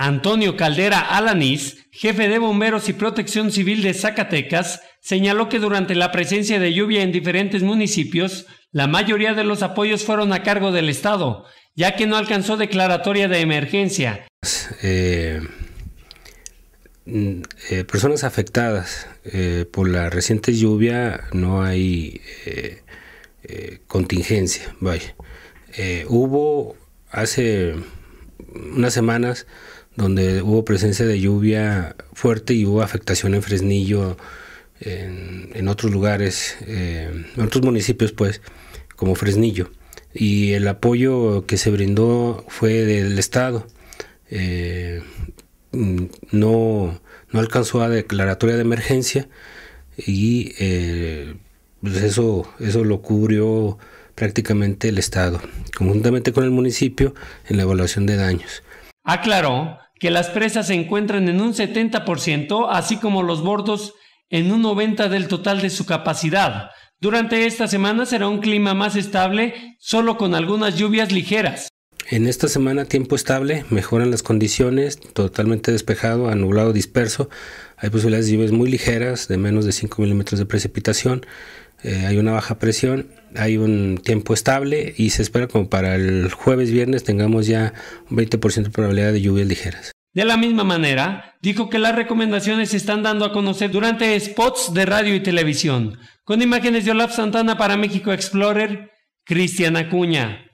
Antonio Caldera Alanís, jefe de Bomberos y Protección Civil de Zacatecas, señaló que durante la presencia de lluvia en diferentes municipios, la mayoría de los apoyos fueron a cargo del Estado, ya que no alcanzó declaratoria de emergencia. Eh, mm, eh, personas afectadas eh, por la reciente lluvia no hay contingencia, vaya. hubo hace unas semanas donde hubo presencia de lluvia fuerte y hubo afectación en Fresnillo, en, en otros lugares, eh, en otros municipios, pues, como Fresnillo. Y el apoyo que se brindó fue del Estado. Eh, mm, no, no alcanzó a declaratoria de emergencia y eh, pues eso, eso lo cubrió prácticamente el Estado, conjuntamente con el municipio en la evaluación de daños. Aclaró que las presas se encuentran en un 70%, así como los bordos en un 90% del total de su capacidad. Durante esta semana será un clima más estable, solo con algunas lluvias ligeras. En esta semana tiempo estable, mejoran las condiciones, totalmente despejado, anublado, disperso. Hay posibilidades de lluvias muy ligeras, de menos de 5 milímetros de precipitación. Eh, hay una baja presión, hay un tiempo estable y se espera como para el jueves viernes tengamos ya un 20% de probabilidad de lluvias ligeras. De la misma manera, dijo que las recomendaciones se están dando a conocer durante spots de radio y televisión. Con imágenes de Olaf Santana para México Explorer, Cristian Acuña.